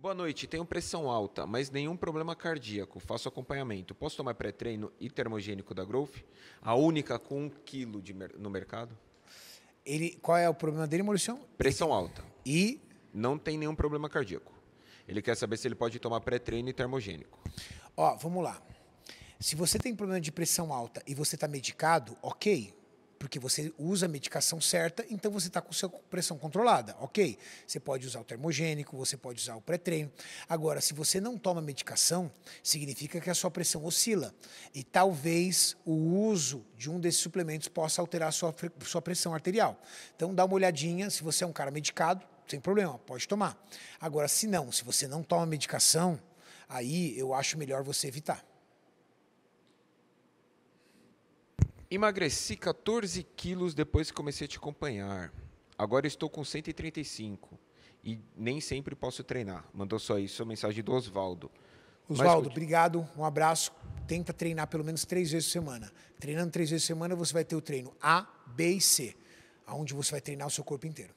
Boa noite, tenho pressão alta, mas nenhum problema cardíaco. Faço acompanhamento. Posso tomar pré-treino e termogênico da Growth? A única com 1 um quilo de, no mercado? Ele, qual é o problema dele, Maurício? Pressão alta. E? Não tem nenhum problema cardíaco. Ele quer saber se ele pode tomar pré-treino e termogênico. Ó, vamos lá. Se você tem problema de pressão alta e você está medicado, ok, porque você usa a medicação certa, então você está com sua pressão controlada, ok? Você pode usar o termogênico, você pode usar o pré-treino. Agora, se você não toma medicação, significa que a sua pressão oscila. E talvez o uso de um desses suplementos possa alterar a sua, sua pressão arterial. Então, dá uma olhadinha, se você é um cara medicado, sem problema, pode tomar. Agora, se não, se você não toma medicação, aí eu acho melhor você evitar. Emagreci 14 quilos depois que comecei a te acompanhar. Agora estou com 135 e nem sempre posso treinar. Mandou só isso a mensagem do Oswaldo. Oswaldo, obrigado, um abraço. Tenta treinar pelo menos três vezes por semana. Treinando três vezes por semana, você vai ter o treino A, B e C, onde você vai treinar o seu corpo inteiro.